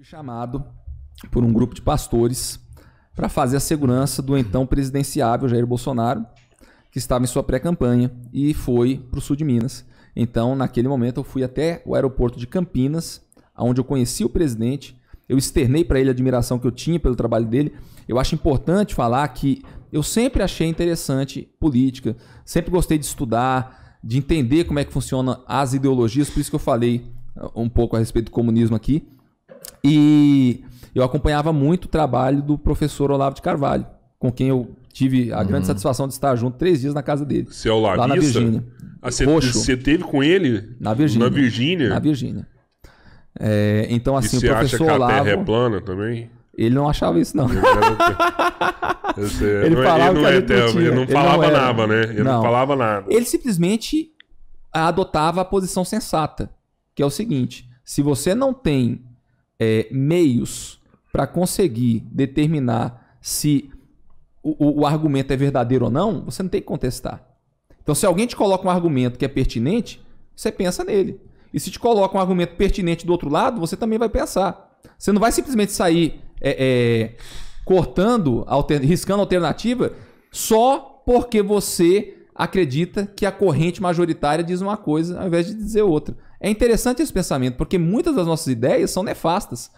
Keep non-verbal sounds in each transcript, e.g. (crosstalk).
fui chamado por um grupo de pastores para fazer a segurança do então presidenciável Jair Bolsonaro, que estava em sua pré-campanha e foi para o sul de Minas. Então, naquele momento, eu fui até o aeroporto de Campinas, onde eu conheci o presidente. Eu externei para ele a admiração que eu tinha pelo trabalho dele. Eu acho importante falar que eu sempre achei interessante política, sempre gostei de estudar, de entender como é que funcionam as ideologias, por isso que eu falei uh, um pouco a respeito do comunismo aqui. E eu acompanhava muito o trabalho do professor Olavo de Carvalho, com quem eu tive a grande uhum. satisfação de estar junto três dias na casa dele. Você é o Lavista? Lá na Virgínia. Ah, você, teve com ele? Na Virgínia. Na Virgínia? Na Virgínia. É, então, assim, e o professor acha que a Olavo... Terra é plana também? Ele não achava isso, não. ele (laughs) é, é- falava que é não, ele não falava nada, né? Ele não. não falava nada. Ele simplesmente adotava a posição sensata, que é o seguinte: se você não tem é, meios para conseguir determinar se o, o, argumento é verdadeiro ou não, você não tem que contestar. Então, se alguém te coloca um argumento que é pertinente, você pensa nele. E se te coloca um argumento pertinente do outro lado, você também vai pensar. Você não vai simplesmente sair é, é, cortando, alter, riscando alternativa só porque você acredita que a corrente majoritária diz uma coisa ao invés de dizer outra. É interessante esse pensamento, porque muitas das nossas ideias são nefastas.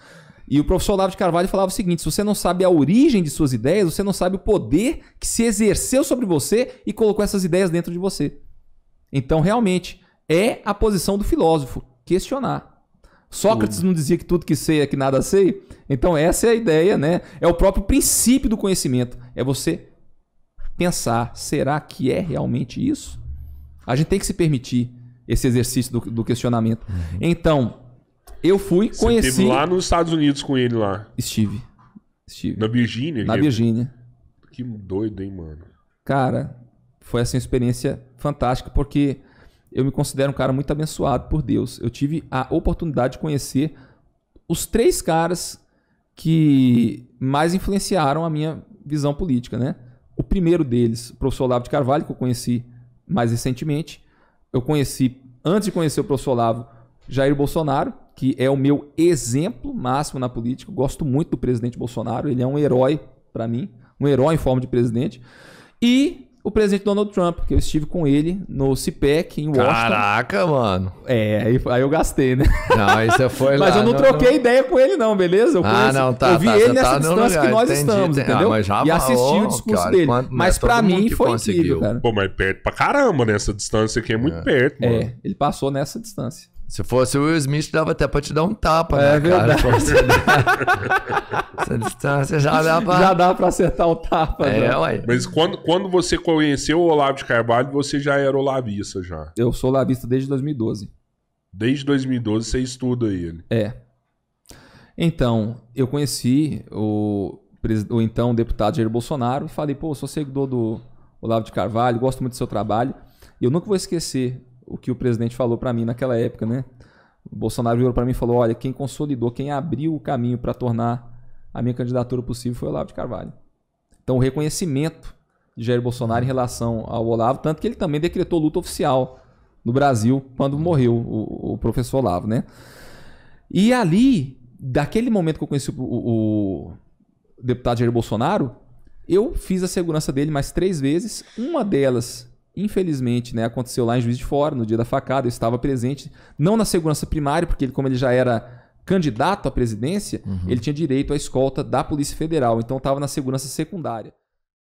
E o professor Olavo de Carvalho falava o seguinte: se você não sabe a origem de suas ideias, você não sabe o poder que se exerceu sobre você e colocou essas ideias dentro de você. Então, realmente, é a posição do filósofo questionar. Sócrates uhum. não dizia que tudo que sei é que nada sei? Então, essa é a ideia, né? É o próprio princípio do conhecimento. É você pensar: será que é realmente isso? A gente tem que se permitir esse exercício do, do questionamento. Uhum. Então, eu fui, Você conheci. lá nos Estados Unidos com ele lá. Estive. Estive. Na Virgínia? Na Virgínia. Que doido, hein, mano? Cara, foi essa assim, uma experiência fantástica, porque eu me considero um cara muito abençoado por Deus. Eu tive a oportunidade de conhecer os três caras que mais influenciaram a minha visão política, né? O primeiro deles, o professor Olavo de Carvalho, que eu conheci mais recentemente. Eu conheci, antes de conhecer o professor Olavo, Jair Bolsonaro, que é o meu exemplo máximo na política. Eu gosto muito do presidente Bolsonaro, ele é um herói para mim, um herói em forma de presidente. E o presidente Donald Trump, que eu estive com ele no CPEC em Washington. Caraca, mano. É, aí, aí eu gastei, né? Não, isso foi (laughs) lá. Mas eu não, não troquei não... ideia com ele, não, beleza? Eu ah, conheço, não, tá. Eu vi tá, ele nessa tá distância lugar, que nós entendi, estamos, entendi. Ah, entendeu? mas já e assisti o discurso cara, dele. mas pra mim foi conseguiu. incrível, cara. Pô, mas perto pra caramba nessa distância aqui, é muito é. perto, é, mano. É, ele passou nessa distância. Se fosse o Will Smith, dava até pra te dar um tapa, é, né, verdade. cara? Verdade. (laughs) você já dá pra... Já dá pra acertar o tapa. É, Mas quando, quando você conheceu o Olavo de Carvalho, você já era olavista já? Eu sou olavista desde 2012. Desde 2012 você estuda ele? É. Então, eu conheci o, o então deputado Jair Bolsonaro e falei, pô, sou seguidor do Olavo de Carvalho, gosto muito do seu trabalho. E eu nunca vou esquecer o que o presidente falou para mim naquela época, né? O Bolsonaro virou para mim e falou: olha, quem consolidou, quem abriu o caminho para tornar a minha candidatura possível foi o Olavo de Carvalho. Então, o reconhecimento de Jair Bolsonaro em relação ao Olavo, tanto que ele também decretou luta oficial no Brasil quando morreu o, o professor Olavo, né? E ali, daquele momento que eu conheci o, o deputado Jair Bolsonaro, eu fiz a segurança dele mais três vezes. Uma delas infelizmente, né, aconteceu lá em Juiz de Fora, no dia da facada, eu estava presente, não na segurança primária, porque ele, como ele já era candidato à presidência, uhum. ele tinha direito à escolta da Polícia Federal, então estava na segurança secundária.